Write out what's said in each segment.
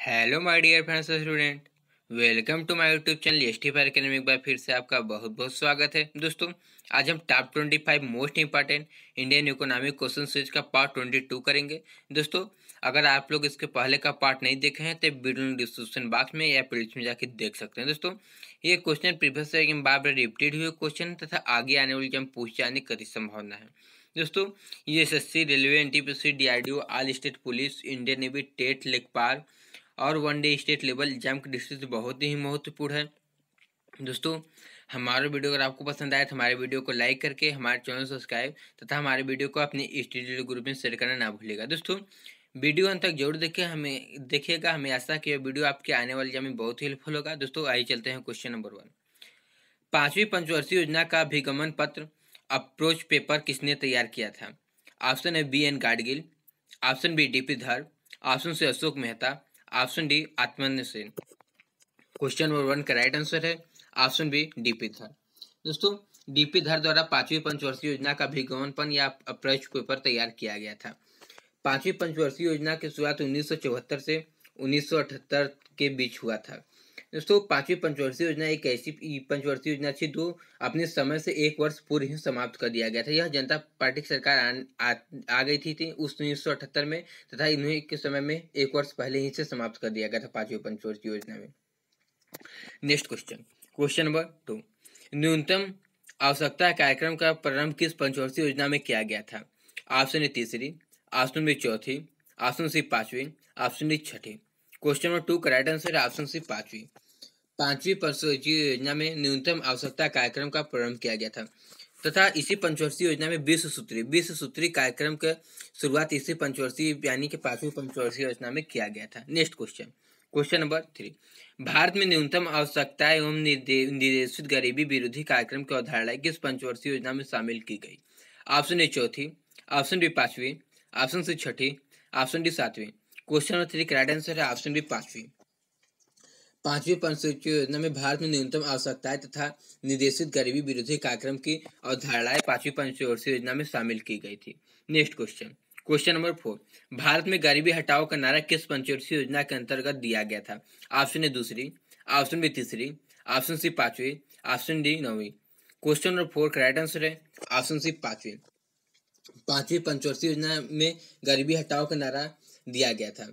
hello my dear friends student welcome to my YouTube channel S T fire academy एक बार फिर से आपका बहुत बहुत स्वागत है दोस्तों आज हम top twenty five most important Indian economic question series का पार्ट ट्वेंटी टू करेंगे दोस्तों अगर आप लोग इसके पहले का पार्ट नहीं देखे हैं तो वीडियो डिस्क्रिप्शन बॉक्स में या प्लेट में जाके देख सकते हैं दोस्तों ये क्वेश्चन प्रीवियस ईयर बार बार रिपीटेड हुए क्वेश्चन तथा आगे आने वाली जो हम पूछ जाने की संभावना है दोस्तों ये S S C railway N T P C D R D O all state police Indian navy TET लेखपाल और one day state level exam की डिस्ट्रिक्ट बहुत ही महत्वपूर्ण है दोस्तों हमारा वीडियो अगर आपको पसंद आए तो हमारे वीडियो को लाइक करके हमारे चैनल सब्सक्राइब तथा हमारे वीडियो को अपने स्टूडेंट ग्रुप में शेयर करना ना भूलेगा दोस्तों वीडियो अंत तक जरूर देखिए हमें देखिएगा हमें आशा कि यह वीडियो आपके आने वाले एग्जाम में बहुत ही हेल्पफुल होगा दोस्तों आइए चलते हैं क्वेश्चन नंबर वन पाँचवीं पंचवर्षीय योजना का अभिगमन पत्र अप्रोच पेपर किसने तैयार किया था ऑप्शन है B N Gadgil option B D P Dhar option C Ashok Mehta option D आत्मन्य सेन क्वेश्चन नंबर वन का राइट आंसर है ऑप्शन बी डीपी धर दोस्तों डीपी धर द्वारा पांचवी पंचवर्षीय योजना का अभिगमनपन या प्रश्न पेपर तैयार किया गया था पांचवी पंचवर्षीय योजना की शुरुआत उन्नीस से उन्नीस के बीच हुआ था दोस्तों पांचवी पंचवर्षीय योजना एक ऐसी पंचवर्षीय योजना थी जो अपने समय से एक वर्ष पूर्व ही समाप्त कर दिया गया था यह जनता पार्टी की सरकार आ, आ, आ गई थी, थी उस उन्नीस में तथा इन्हीं के समय में एक वर्ष पहले ही से समाप्त कर दिया गया था पांचवी पंचवर्षीय योजना में next question question number two न्यूनतम आवश्यकता कार्यक्रम का प्रारंभ किस पंचवर्षीय योजना में किया गया था ऑप्शन ए तीसरी ऑप्शन बी चौथी ऑप्शन सी पांचवी ऑप्शन डी छठी question number two correct answer है ऑप्शन सी पांचवी पांचवी पंचवर्षीय योजना में न्यूनतम आवश्यकता कार्यक्रम का प्रारंभ किया गया था तथा इसी पंचवर्षीय योजना में विश्व सूत्री विश्व सूत्री कार्यक्रम का शुरुआत इसी पंचवर्षीय यानी कि पांचवी पंचवर्षीय योजना में किया गया था next question question number three भारत में न्यूनतम आवश्यकता एवं निर्देशित गरीबी विरोधी कार्यक्रम की अवधारणा किस पंचवर्षीय योजना में शामिल की गई ऑप्शन ए चौथी ऑप्शन बी पांचवी ऑप्शन सी छठी ऑप्शन डी सातवीं question number three right answer है ऑप्शन बी पांचवी पांचवी पंचवर्षीय योजना में भारत में न्यूनतम आवश्यकताएं तथा निर्देशित गरीबी विरोधी कार्यक्रम की अवधारणाएं पांचवी पंचवर्षीय योजना में शामिल की गई थी next question question number four भारत में गरीबी हटाओ का नारा किस पंचवर्षीय योजना के अंतर्गत दिया गया था ऑप्शन ए दूसरी ऑप्शन बी तीसरी ऑप्शन सी पांचवी ऑप्शन डी नौवीं क्वेश्चन नंबर फोर का राइट आंसर है ऑप्शन सी पांचवी पांचवी पंचवर्षीय योजना में गरीबी हटाओ का नारा दिया गया था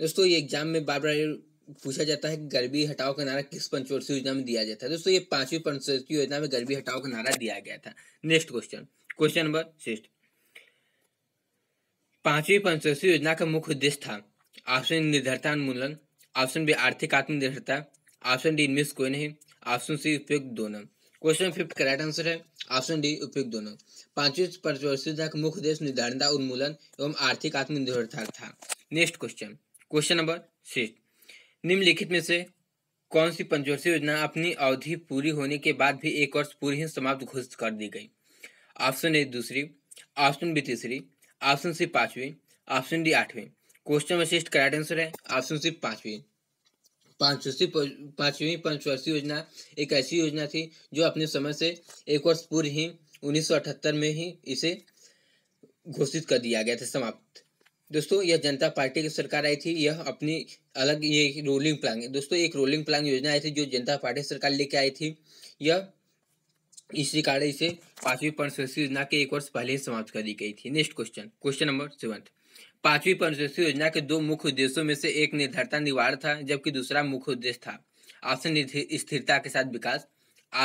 दोस्तों ये एग्जाम में बार बार पूछा जाता है कि गरीबी हटाओ का नारा किस पंचवर्षीय योजना में दिया जाता है दोस्तों ये पांचवी पंचवर्षीय योजना में गरीबी हटाओ का नारा दिया गया था next question question number six पांचवी पंचवर्षीय योजना का मुख्य उद्देश्य था ऑप्शन निर्धरता उन्मूलन ऑप्शन बी आर्थिक आत्मनिर्भरता ऑप्शन डी इनमें कोई नहीं ऑप्शन सी उपयुक्त दोनों क्वेश्चन फिफ्थ करेक्ट आंसर है ऑप्शन डी उपयुक्त दोनों पांचवी प्रतिवर्षीयता का मुख्य देश निर्धारणता उन्मूलन एवं आर्थिक आत्मनिर्भरता था next question question number six निम्नलिखित में से कौन सी पंचवर्षीय योजना अपनी अवधि पूरी होने के बाद भी एक वर्ष पूरी ही समाप्त घोषित कर दी गई ऑप्शन ए दूसरी ऑप्शन बी तीसरी ऑप्शन सी पांचवी ऑप्शन डी आठवीं क्वेश्चन में शिष्ट करेक्ट आंसर है ऑप्शन सी पांचवी पांचवर्षीय पांचवी पंचवर्षीय योजना एक ऐसी योजना थी जो अपने समय से एक वर्ष पूर्व ही 1978 में ही इसे घोषित कर दिया गया था समाप्त दोस्तों यह जनता पार्टी की सरकार आई थी यह अपनी अलग ये रोलिंग प्लान दोस्तों एक रोलिंग प्लान योजना आई थी जो जनता पार्टी सरकार लेके आई थी यह इसी कारण इसे पांचवी पंचवर्षीय योजना के एक वर्ष पहले ही समाप्त कर दी गई थी next question question number seven पांचवी पंचवर्षीय योजना के दो मुख्य उद्देश्यों में से एक निर्धारता निवार था जबकि दूसरा मुख्य उद्देश्य था आसन स्थिरता के साथ विकास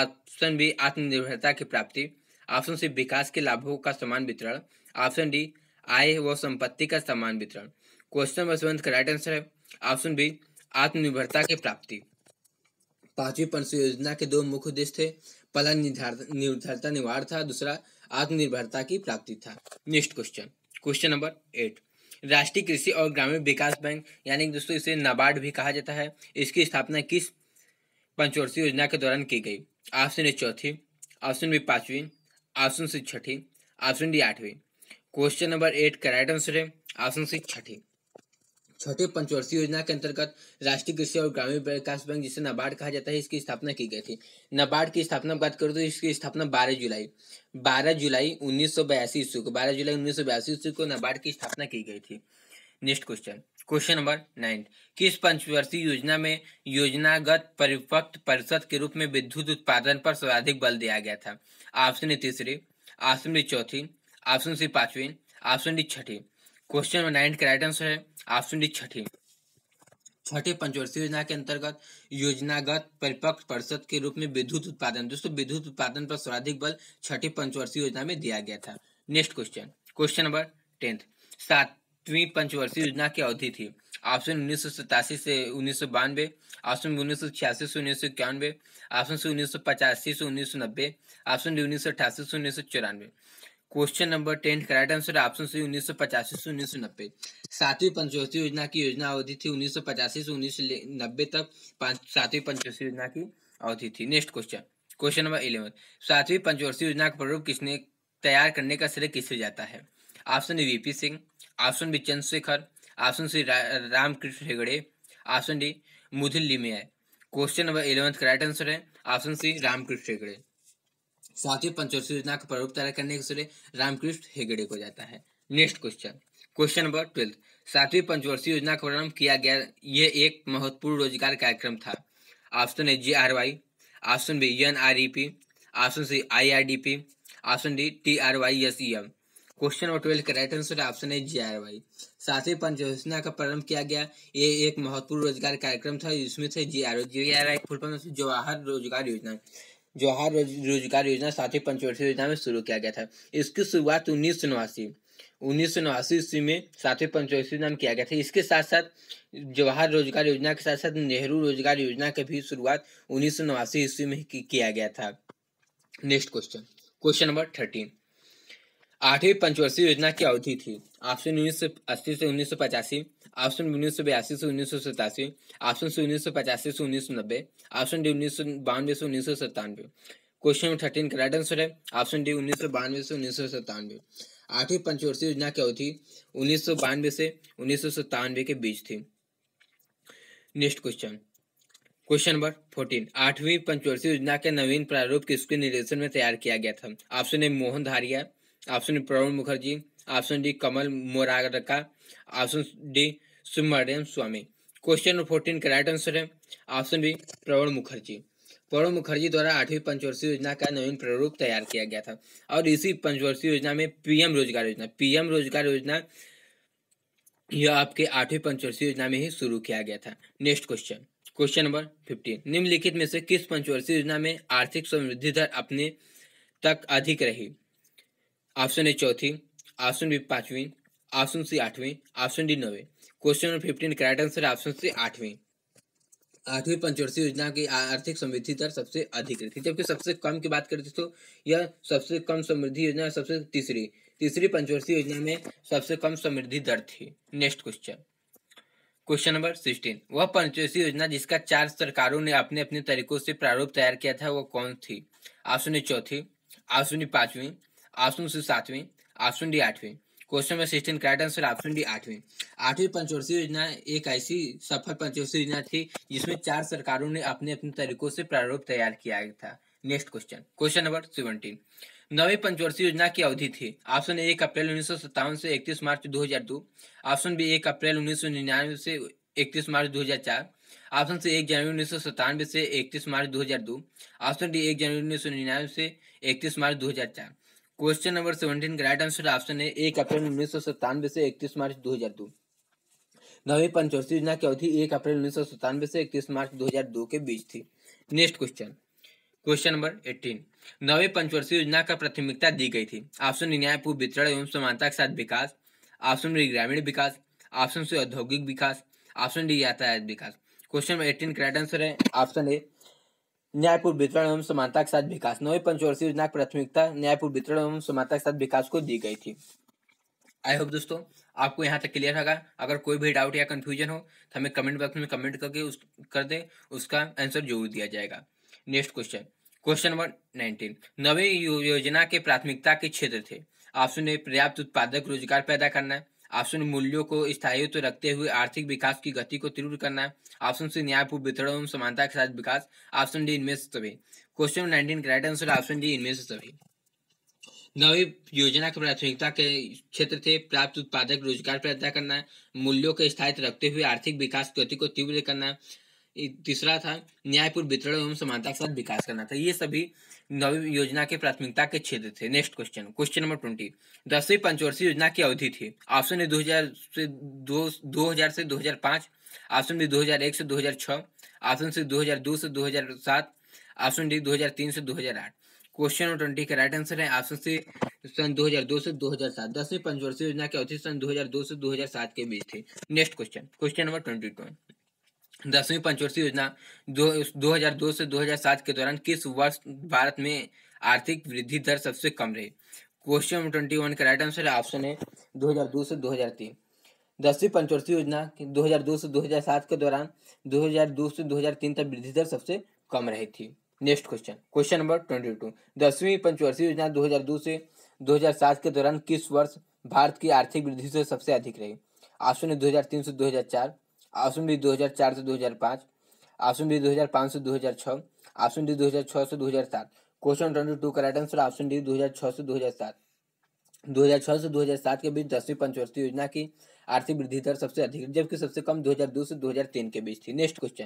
आसन भी आत्मनिर्भरता की प्राप्ति ऑप्शन सी विकास के लाभों का समान वितरण ऑप्शन डी आय व संपत्ति का समान वितरण क्वेश्चन नंबर सेवन का राइट आंसर है ऑप्शन बी आत्मनिर्भरता की प्राप्ति पांचवी पंच योजना के दो मुख्य उद्देश्य थे पहला निर्धारता निवार था दूसरा आत्मनिर्भरता की प्राप्ति था next question question number eight राष्ट्रीय कृषि और ग्रामीण विकास बैंक यानी दोस्तों इसे नाबार्ड भी कहा जाता है इसकी स्थापना किस पंचवर्षीय योजना के दौरान की गई ऑप्शन ए चौथी ऑप्शन बी पांचवी ऑप्शन सी छठी ऑप्शन डी आठवीं question number eight correct answer है ऑप्शन सी छठी छठी पंचवर्षीय योजना के अंतर्गत राष्ट्रीय कृषि और ग्रामीण विकास बैंक जिसे नाबार्ड कहा जाता है इसकी स्थापना की गई थी नाबार्ड की स्थापना बात करो तो इसकी स्थापना 12 जुलाई 12 जुलाई उन्नीस सौ बयासी ईस्वी को 12 जुलाई उन्नीस सौ बयासी ईस्वी को नाबार्ड की स्थापना की गई थी next question question number nine किस पंचवर्षीय योजना में योजनागत परिपक्त परिषद के रूप में विद्युत उत्पादन पर सर्वाधिक बल दिया गया था ऑप्शन ए तीसरी ऑप्शन बी चौथी ऑप्शन सी पांचवी ऑप्शन डी छठी क्वेश्चन नंबर नाइन का राइट आंसर है ऑप्शन डी छठी छठे पंचवर्षीय योजना के अंतर्गत योजनागत परिपक्व परिषद के रूप में विद्युत उत्पादन दोस्तों विद्युत उत्पादन पर सर्वाधिक बल छठे पंचवर्षीय योजना में दिया गया था next question question number tenth सात वीं पंचवर्षीय योजना की अवधि थी ऑप्शन उन्नीस सौ सतासी से उन्नीस सौ बानवे ऑप्शन उन्नीस सौ छियासी से उन्नीस सौ इक्यानवे ऑप्शन से उन्नीस सौ पचासी से उन्नीस सौ नब्बे ऑप्शन डी उन्नीस सौ अठासी से उन्नीस सौ चौरानवे क्वेश्चन नंबर टेन का राइट आंसर ऑप्शन सी उन्नीस सौ पचासी से उन्नीस सौ नब्बे सातवीं पंचवर्षीय योजना की योजना अवधि थी उन्नीस सौ पचासी से उन्नीस सौ नब्बे तक सातवीं पंचवर्षीय योजना की अवधि थी next question question number eleven सातवीं पंचवर्षीय योजना का प्रारूप किसने तैयार करने का श्रेय किसे जाता है option A VP Singh option B Chandrashekhar option C Ramakrishna Hegde option D Madhu Limaye question number eleventh का राइट आंसर है ऑप्शन सी रामकृष्ण हेगड़े साथ ही पंचवर्षीय योजना का प्रारूप तैयार करने के श्रेय रामकृष्ण हेगड़े को जाता है next question question number twelfth सातवीं पंचवर्षीय योजना का प्रारंभ किया गया यह एक महत्वपूर्ण रोजगार कार्यक्रम था option A J R Y option B N R E P option C I R D P option D T R Y S E M question number twelve का राइट आंसर ऑप्शन है G R Y साथ ही पंच योजना का प्रारंभ किया गया ये एक महत्वपूर्ण रोजगार कार्यक्रम था जिसमें थे G R G R I full Jawahar रोजगार योजना जवाहर रोजगार योजना साथ ही पंचवर्षीय योजना में शुरू किया गया था इसकी शुरुआत उन्नीस सौ नवासी उन्नीस सौ नवासी ईस्वी में सातवें पंचवर्षीय नाम किया गया था इसके साथ साथ जवाहर रोजगार योजना के साथ साथ नेहरू रोजगार योजना की भी शुरुआत उन्नीस सौ नवासी ईस्वी में किया गया था next question question number thirteen आठवीं पंचवर्षीय योजना की अवधि थी ऑप्शन उन्नीस सौ अस्सी से उन्नीस सौ पचासी ऑप्शन उन्नीस सौ बयासी से उन्नीस सौ सतासी ऑप्शन सी उन्नीस सौ पचासी से उन्नीस सौ नब्बे ऑप्शन डी उन्नीस सौ बानवे से उन्नीस सौ सत्तानवे क्वेश्चन नंबर थर्टीन का राइट आंसर है ऑप्शन डी उन्नीस सौ बानवे से उन्नीस सौ सत्तानवे आठवीं पंचवर्षीय योजना की अवधि उन्नीस सौ बानवे से उन्नीस सौ सत्तानवे के बीच थी next question question number fourteen आठवीं पंचवर्षीय योजना के नवीन प्रारूप किसके निर्देशन में तैयार किया गया था option A Mohan Dharia option Praveen Mukherjee option D Kamal Morarka option D Subramanian Swamy question number fourteen का राइट आंसर है ऑप्शन बी प्रवण मुखर्जी प्रवण मुखर्जी द्वारा आठवीं पंचवर्षीय योजना का नवीन प्रारूप तैयार किया गया था और इसी पंचवर्षीय योजना में पीएम रोजगार योजना पीएम रोजगार योजना यह आपके आठवीं पंचवर्षीय योजना में ही शुरू किया गया था next question question number fifteen निम्नलिखित में से किस पंचवर्षीय योजना में आर्थिक समृद्धि दर अपने तक अधिक रही ऑप्शन ए चौथी ऑप्शन बी पांचवी ऑप्शन सी आठवीं ऑप्शन डी नौवीं question number fifteen correct answer option C आठवीं आठवीं पंचवर्षीय योजना की आर्थिक समृद्धि दर सबसे अधिक रही थी जबकि सबसे कम की बात करते तो यह सबसे कम समृद्धि योजना सबसे तीसरी तीसरी पंचवर्षीय योजना में सबसे कम समृद्धि दर थी next question question number sixteen वह पंचवर्षीय योजना जिसका चार सरकारों ने अपने अपने तरीकों से प्रारूप तैयार किया था वह कौन थी ऑप्शन ए चौथी ऑप्शन पांचवी ऑप्शन सी सातवें ऑप्शन डी आठवें question number sixteen correct answer option D आठवीं आठवीं पंचवर्षीय योजना एक ऐसी सफल पंचवर्षीय योजना थी जिसमें चार सरकारों ने अपने अपने तरीकों से प्रारूप तैयार किया था next question question number seventeen नवी पंचवर्षीय योजना की अवधि थी ऑप्शन एक अप्रैल उन्नीस सौ सत्तावन से इकतीस मार्च दो हजार दो ऑप्शन बी एक अप्रैल उन्नीस सौ निन्यानवे से इकतीस मार्च दो हजार चार ऑप्शन सी एक जनवरी उन्नीस सौ सत्तानवे से इकतीस मार्च दो हजार दो ऑप्शन डी एक जनवरी उन्नीस सौ निन्यानवे से इकतीस मार्च दो हजार चार क्वेश्चन नंबर सेवेंटीन का राइट आंसर ऑप्शन है एक अप्रैल उन्नीस सौ सत्तानवे से इकतीस मार्च दो हजार दो नवी पंचवर्षीय योजना की अवधि एक अप्रैल उन्नीस सौ सत्तानवे से इकतीस मार्च दो हजार दो के बीच थी next question question number eighteen नवी पंचवर्षीय योजना का प्राथमिकता दी गई थी ऑप्शन न्याय पूर्व वितरण एवं समानता के साथ विकास ऑप्शन डी ग्रामीण विकास ऑप्शन सी औद्योगिक विकास ऑप्शन डी यातायात विकास क्वेश्चन नंबर एटीन का राइट आंसर है ऑप्शन ए न्यायपूर्ण वितरण एवं समानता के साथ विकास नवे पंचवर्षीय योजना की प्राथमिकता न्यायपूर्ण वितरण एवं समानता के साथ विकास को दी गई थी आई होप दोस्तों आपको यहाँ तक क्लियर होगा अगर कोई भी डाउट या कंफ्यूजन हो तो हमें कमेंट बॉक्स में कमेंट करके उस कर दें उसका आंसर जरूर दिया जाएगा next question question number nineteen नवे योजना के प्राथमिकता के क्षेत्र थे आपसे पर्याप्त उत्पादक रोजगार पैदा करना ऑप्शन मूल्यों को स्थायित्व तो रखते हुए आर्थिक विकास की गति को तीव्र करना ऑप्शन सी न्यायपूर्ण वितरण एवं समानता के साथ विकास ऑप्शन डी इनमें से सभी क्वेश्चन नाइनटीन का राइट आंसर ऑप्शन डी इनमें से सभी नवी योजना की प्राथमिकता के क्षेत्र थे प्राप्त उत्पादक रोजगार पैदा करना मूल्यों को स्थायित्व रखते हुए आर्थिक विकास गति को तीव्र करना तीसरा था न्यायपूर्ण वितरण एवं समानता के साथ विकास करना था ये सभी नवी योजना के प्राथमिकता के क्षेत्र थे next question question number twenty दसवीं पंचवर्षीय योजना की अवधि थी ऑप्शन ए हजार से दो दो हजार से 2005 ऑप्शन बी एक से दो 2006 ऑप्शन सी दो से सात ऑप्शन डी दो हजार तीन से दो हजार आठ क्वेश्चन नंबर ट्वेंटी का राइट आंसर है ऑप्शन सी सन 2002 से 2007 दसवीं पंचवर्षीय योजना की अवधि सन 2002 से 2007 के बीच थी next question question number twenty two दसवीं पंचवर्षीय योजना दो, दो से दो से 2007 के दौरान किस वर्ष भारत में आर्थिक वृद्धि दर सबसे कम रही क्वेश्चन नंबर ट्वेंटी वन का राइट आंसर ऑप्शन है 2002 से 2003 दसवीं पंचवर्षीय योजना 2002 से 2007 के दौरान 2002 से 2003 तक वृद्धि दर सबसे कम रही थी next question question number twenty two दसवीं पंचवर्षीय योजना 2002 से 2007 के दौरान किस वर्ष भारत की आर्थिक वृद्धि दर सबसे अधिक रही ऑप्शन है तीन से चार आसुन बी 2004 से 2005 ऑप्शन बी 2005 से 2006 ऑप्शन डी 2006 से 2007 question twenty two correct answer option D 2006 से 2007 2006 से 2007 के बीच दसवीं पंचवर्षीय योजना की आर्थिक वृद्धि दर सबसे अधिक जबकि सबसे कम 2002 से 2003 के बीच थी next question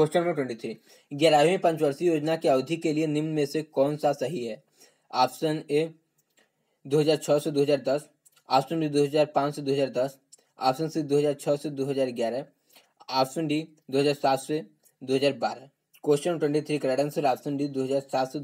question number twenty three ग्यारहवीं पंचवर्षीय योजना की अवधि के लिए निम्न में से कौन सा सही है ऑप्शन ए 2006 से 2010 ऑप्शन बी 2005 से 2010 ऑप्शन सी 2006 से 2011 ऑप्शन डी सात से बारह question twenty three correct answer option D सात से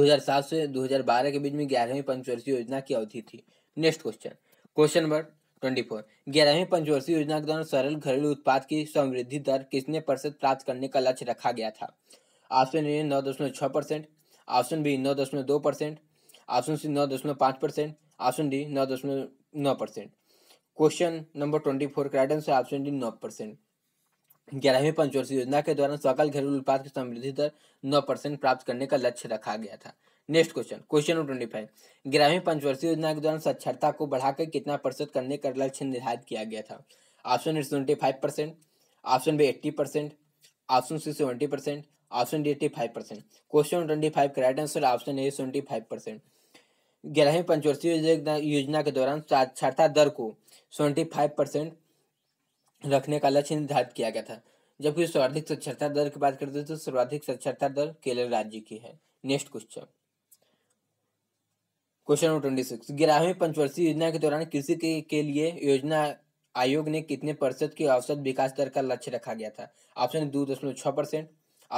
हजार सात से बारह के बीच में ग्यारहवीं पंचवर्षीय योजना की अवधि थी next question question number twenty four ग्यारहवीं पंचवर्षीय योजना के दौरान सरल घरेलू उत्पाद की समृद्धि दर कितने प्रतिशत प्राप्त करने का लक्ष्य रखा गया था ऑप्शन ए नौ दशमलव छः परसेंट ऑप्शन बी नौ दशमलव दो परसेंट ऑप्शन सी नौ दशमलव पाँच परसेंट ऑप्शन डी नौ दशमलव नौ percent question number twenty four का आंसर ऑप्शन डी नौ परसेंट ग्यारहवीं पंचवर्षीय योजना के दौरान सकल घरेलू उत्पाद की समृद्धि दर नौ परसेंट प्राप्त करने का लक्ष्य रखा गया था next question question number twenty five ग्यारहवीं पंचवर्षीय योजना के दौरान साक्षरता को बढ़ाकर कितना प्रतिशत करने का लक्ष्य निर्धारित किया गया था option A twenty five percent option B eighty percent option C seventy percent option D eighty five percent question twenty five का right answer option A seventy five percent ग्यारहवीं पंचवर्षीय योजना के दौरान साक्षरता दर को सेवेंटी फाइव परसेंट रखने का लक्ष्य निर्धारित किया गया था जबकि सर्वाधिक साक्षरता दर की बात करते तो सर्वाधिक साक्षरता दर केरल राज्य की है next question question number twenty six ग्यारहवीं पंचवर्षीय योजना के दौरान कृषि के, के लिए योजना आयोग ने कितने प्रतिशत की औसत विकास दर का लक्ष्य रखा गया था ऑप्शन दो दशमलव छह परसेंट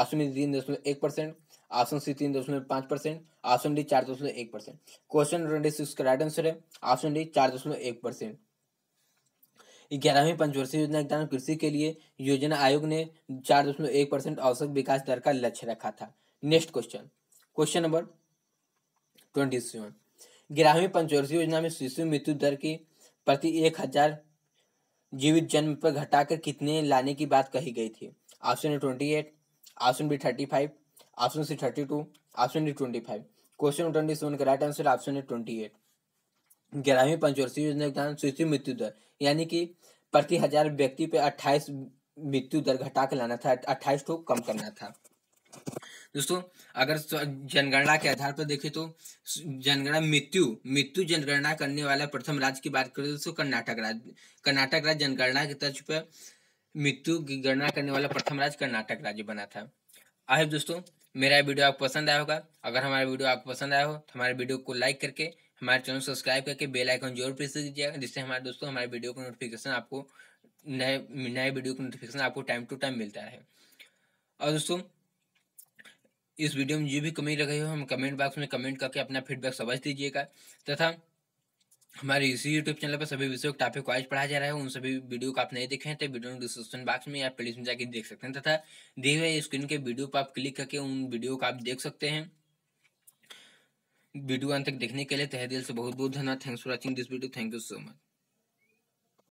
ऑप्शन तीन दशमलव एक परसेंट ऑप्शन सी तीन दशमलव पांच परसेंट ऑप्शन डी चार दशमलव एक परसेंट क्वेश्चन ट्वेंटी सिक्स का राइट आंसर है ऑप्शन डी चार दशमलव एक परसेंट ग्यारहवीं पंचवर्षीय योजना के दौरान कृषि के लिए योजना आयोग ने चार दशमलव एक परसेंट औसत विकास दर का लक्ष्य रखा था next question question number twenty seven ग्यारहवीं पंचवर्षीय योजना में शिशु मृत्यु दर की प्रति एक हजार जीवित जन्म पर घटाकर कितने लाने की बात कही गई थी option A twenty eight option B thirty five option C thirty two option D twenty five question twenty seven का right answer option A twenty eight ग्यारहवीं पंचवर्षीय योजना के दौरान शिशु मृत्यु दर यानी कि प्रति हजार व्यक्ति पे अट्ठाईस मृत्यु दर घटा के लाना था अट्ठाईस को कम करना था दोस्तों अगर जनगणना के आधार पर देखें तो जनगणना मृत्यु मृत्यु जनगणना करने वाला प्रथम राज्य की बात करें दोस्तों कर्नाटक राज्य कर्नाटक राज्य जनगणना के तर्ज पर मृत्यु की गणना करने वाला प्रथम राज्य कर्नाटक राज्य बना था आइए दोस्तों मेरा वीडियो आपको पसंद आया होगा अगर हमारा वीडियो आपको पसंद आया हो तो हमारे वीडियो को लाइक करके हमारे चैनल सब्सक्राइब करके बेल आइकन जरूर प्रेस कीजिएगा जिससे हमारे दोस्तों हमारे वीडियो का नोटिफिकेशन आपको नए नए वीडियो का नोटिफिकेशन आपको टाइम टू टाइम मिलता रहे और दोस्तों इस वीडियो में जो भी कमी लग रही हो हम कमेंट बॉक्स में कमेंट करके अपना फीडबैक समझ दीजिएगा तथा हमारे इसी यूट्यूब चैनल पर सभी विषयों टॉपिक वाइज पढ़ा जा रहा है उन सभी वीडियो को आप नहीं देखे हैं तो वीडियो डिस्क्रिप्शन बॉक्स में या प्लेलिस्ट में जाके देख सकते हैं तथा दिए गए स्क्रीन के वीडियो पर आप क्लिक करके उन वीडियो को आप देख सकते हैं वीडियो अंत तक देखने के लिए तहे दिल से बहुत बहुत धन्यवाद thanks for watching this video thank you so much